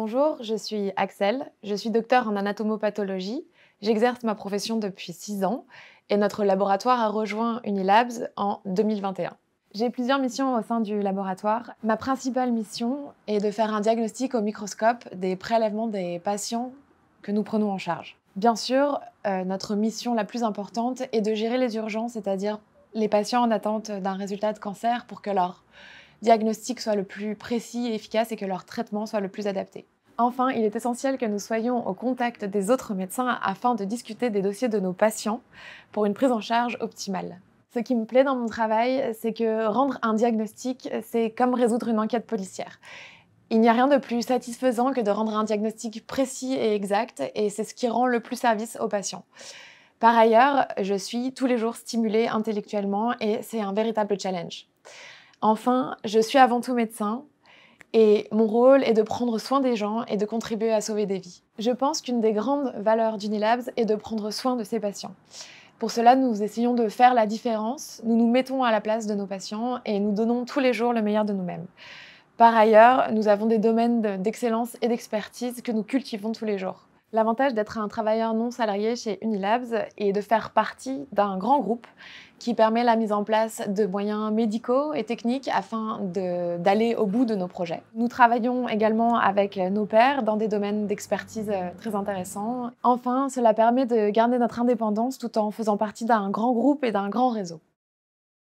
Bonjour, je suis Axel, je suis docteur en anatomopathologie. J'exerce ma profession depuis 6 ans et notre laboratoire a rejoint Unilabs en 2021. J'ai plusieurs missions au sein du laboratoire. Ma principale mission est de faire un diagnostic au microscope des prélèvements des patients que nous prenons en charge. Bien sûr, euh, notre mission la plus importante est de gérer les urgences, c'est-à-dire les patients en attente d'un résultat de cancer pour que leur diagnostic soit le plus précis et efficace et que leur traitement soit le plus adapté. Enfin, il est essentiel que nous soyons au contact des autres médecins afin de discuter des dossiers de nos patients pour une prise en charge optimale. Ce qui me plaît dans mon travail, c'est que rendre un diagnostic, c'est comme résoudre une enquête policière. Il n'y a rien de plus satisfaisant que de rendre un diagnostic précis et exact, et c'est ce qui rend le plus service aux patients. Par ailleurs, je suis tous les jours stimulée intellectuellement et c'est un véritable challenge. Enfin, je suis avant tout médecin et mon rôle est de prendre soin des gens et de contribuer à sauver des vies. Je pense qu'une des grandes valeurs d'Unilabs est de prendre soin de ses patients. Pour cela, nous essayons de faire la différence, nous nous mettons à la place de nos patients et nous donnons tous les jours le meilleur de nous-mêmes. Par ailleurs, nous avons des domaines d'excellence et d'expertise que nous cultivons tous les jours. L'avantage d'être un travailleur non salarié chez Unilabs est de faire partie d'un grand groupe qui permet la mise en place de moyens médicaux et techniques afin d'aller au bout de nos projets. Nous travaillons également avec nos pairs dans des domaines d'expertise euh, très intéressants. Enfin, cela permet de garder notre indépendance tout en faisant partie d'un grand groupe et d'un grand réseau.